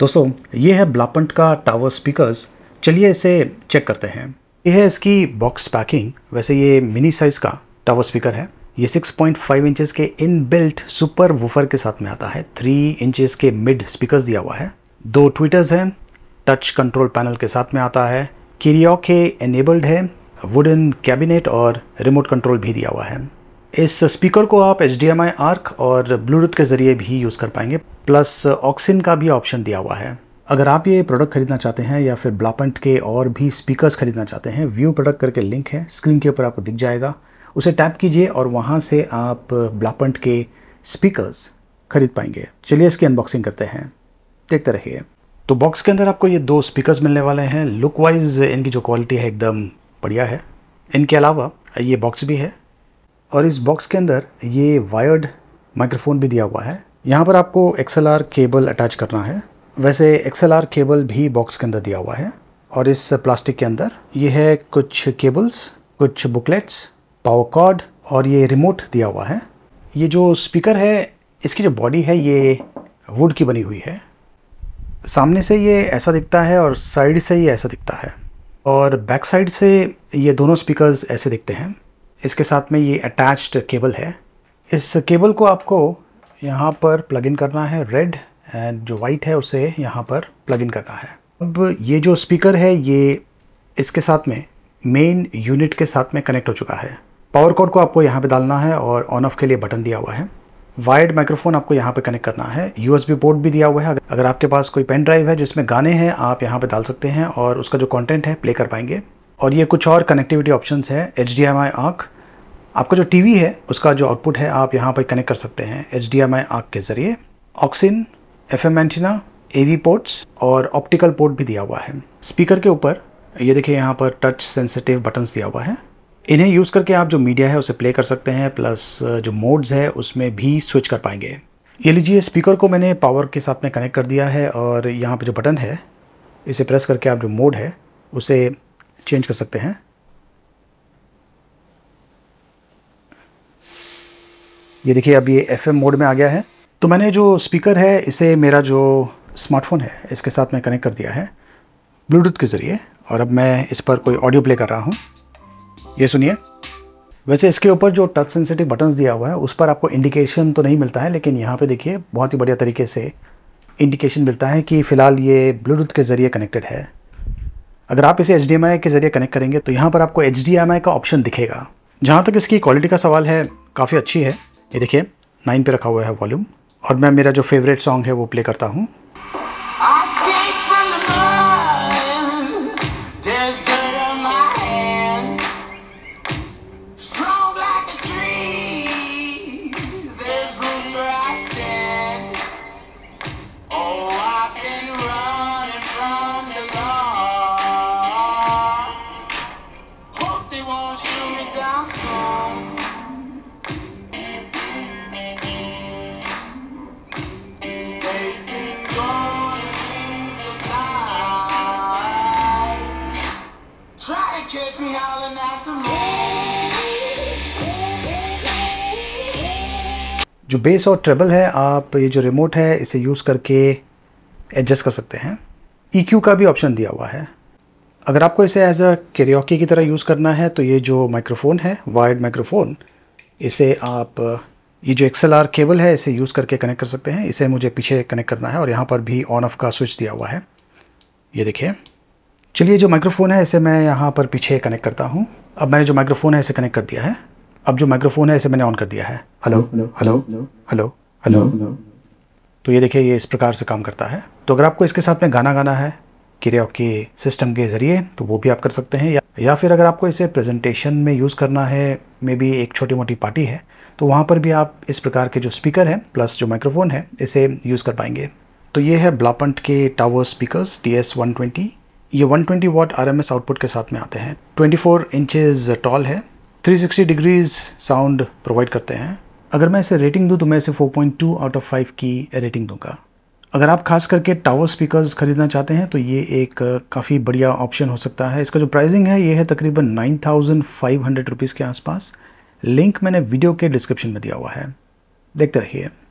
दोस्तों ये है ब्लापंट का टावर स्पीकर्स चलिए इसे चेक करते हैं ये है इसकी बॉक्स पैकिंग वैसे ये मिनी साइज़ का टावर स्पीकर है ये 6.5 पॉइंट इंचेस के इन बिल्ट सुपर वूफर के साथ में आता है 3 इंचेस के मिड स्पीकर्स दिया हुआ है दो ट्विटर्स हैं टच कंट्रोल पैनल के साथ में आता है किरियोके एनेबल्ड है वुडन कैबिनेट और रिमोट कंट्रोल भी दिया हुआ है इस स्पीकर को आप H D M I ARC और ब्लूटूथ के ज़रिए भी यूज़ कर पाएंगे प्लस ऑक्सिन का भी ऑप्शन दिया हुआ है अगर आप ये प्रोडक्ट खरीदना चाहते हैं या फिर ब्लापंट के और भी स्पीकर्स खरीदना चाहते हैं व्यू प्रोडक्ट करके लिंक है स्क्रीन के ऊपर आपको दिख जाएगा उसे टैप कीजिए और वहाँ से आप ब्लापंट के स्पीकर्स खरीद पाएंगे चलिए इसकी अनबॉक्सिंग करते हैं देखते रहिए तो बॉक्स के अंदर आपको ये दो स्पीकर्स मिलने वाले हैं लुक वाइज इनकी जो क्वालिटी है एकदम बढ़िया है इनके अलावा ये बॉक्स भी है और इस बॉक्स के अंदर ये वायर्ड माइक्रोफोन भी दिया हुआ है यहाँ पर आपको एक्सएलआर केबल अटैच करना है वैसे एक्सएलआर केबल भी बॉक्स के अंदर दिया हुआ है और इस प्लास्टिक के अंदर ये है कुछ केबल्स कुछ बुकलेट्स पावर कॉड और ये रिमोट दिया हुआ है ये जो स्पीकर है इसकी जो बॉडी है ये वुड की बनी हुई है सामने से ये ऐसा दिखता है और साइड से ये ऐसा दिखता है और बैक साइड से ये दोनों स्पीकर्स ऐसे दिखते हैं इसके साथ में ये अटैच्ड केबल है इस केबल को आपको यहाँ पर प्लग इन करना है रेड एंड जो वाइट है उसे यहाँ पर प्लग इन करना है अब ये जो स्पीकर है ये इसके साथ में मेन यूनिट के साथ में कनेक्ट हो चुका है पावर कोड को आपको यहाँ पे डालना है और ऑन ऑफ के लिए बटन दिया हुआ है वायर्ड माइक्रोफोन आपको यहाँ पे कनेक्ट करना है यूएसबी पोर्ट भी दिया हुआ है अगर आपके पास कोई पेन ड्राइव है जिसमें गाने हैं आप यहाँ पे डाल सकते हैं और उसका जो कंटेंट है प्ले कर पाएंगे और ये कुछ और कनेक्टिविटी ऑप्शंस है एच डी आँख आपका जो टीवी है उसका जो आउटपुट है आप यहाँ पर कनेक्ट कर सकते हैं एच डी आग के ज़रिए aux in F M antenna A V ports और ऑप्टिकल पोर्ट भी दिया हुआ है स्पीकर के ऊपर ये देखिए यहाँ पर टच सेंसिटिव बटन्स दिया हुआ है इन्हें यूज़ करके आप जो मीडिया है उसे प्ले कर सकते हैं प्लस जो मोड्स है उसमें भी स्विच कर पाएंगे ये लीजिए स्पीकर को मैंने पावर के साथ में कनेक्ट कर दिया है और यहाँ पर जो बटन है इसे प्रेस करके आप जो मोड है उसे चेंज कर सकते हैं ये देखिए अब ये एफ मोड में आ गया है तो मैंने जो स्पीकर है इसे मेरा जो स्मार्टफोन है इसके साथ मैं कनेक्ट कर दिया है ब्लूटूथ के ज़रिए और अब मैं इस पर कोई ऑडियो प्ले कर रहा हूँ ये सुनिए वैसे इसके ऊपर जो टच सेंसिटिव बटन्स दिया हुआ है उस पर आपको इंडिकेशन तो नहीं मिलता है लेकिन यहाँ पे देखिए बहुत ही बढ़िया तरीके से इंडिकेशन मिलता है कि फ़िलहाल ये ब्लूटूथ के ज़रिए कनेक्टेड है अगर आप इसे एच के ज़रिए कनेक्ट करेंगे तो यहाँ पर आपको एच का ऑप्शन दिखेगा जहाँ तक इसकी क्वालिटी का सवाल है काफ़ी अच्छी है ये देखिए नाइन पे रखा हुआ है वॉल्यूम और मैं मेरा जो फेवरेट सॉन्ग है वो प्ले करता हूँ catch me howling out to me. जो बेस और ट्रेबल है आप ये जो रिमोट है इसे यूज़ करके एडजस्ट कर सकते हैं ई e का भी ऑप्शन दिया हुआ है अगर आपको इसे एज अ कैरियोकी की तरह यूज़ करना है तो ये जो माइक्रोफोन है वायर्ड माइक्रोफोन इसे आप ये जो एक्सएल आर केबल है इसे यूज़ करके कनेक्ट कर सकते हैं इसे मुझे पीछे कनेक्ट करना है और यहाँ पर भी ऑन ऑफ का स्विच दिया हुआ है ये देखिए चलिए जो माइक्रोफ़ोन है इसे मैं यहाँ पर पीछे कनेक्ट करता हूँ अब मैंने जो माइक्रोफ़ोन है इसे कनेक्ट कर दिया है अब जो माइक्रोफ़ोन है इसे मैंने ऑन कर दिया है हेलो हेलो हेलो हेलो तो ये देखिए ये इस प्रकार से काम करता है तो अगर आपको इसके साथ में गाना गाना है किरे के सिस्टम के ज़रिए तो वो भी आप कर सकते हैं या, या फिर अगर आपको इसे प्रेजेंटेशन में यूज़ करना है मे बी एक छोटी मोटी पार्टी है तो वहाँ पर भी आप इस प्रकार के जो स्पीकर हैं प्लस जो माइक्रोफोन है इसे यूज़ कर पाएंगे तो ये है ब्लापंट के tower speakers T S one twenty ये 120 वाट आरएमएस आउटपुट के साथ में आते हैं 24 इंचज़ टॉल है 360 डिग्रीज साउंड प्रोवाइड करते हैं अगर मैं इसे रेटिंग दूँ तो मैं इसे 4.2 आउट ऑफ फाइव की रेटिंग दूंगा अगर आप खास करके टावर स्पीकर्स ख़रीदना चाहते हैं तो ये एक काफ़ी बढ़िया ऑप्शन हो सकता है इसका जो प्राइसिंग है ये है तकरीबन nine thousand five hundred rupees के आसपास लिंक मैंने वीडियो के डिस्क्रिप्शन में दिया हुआ है देखते रहिए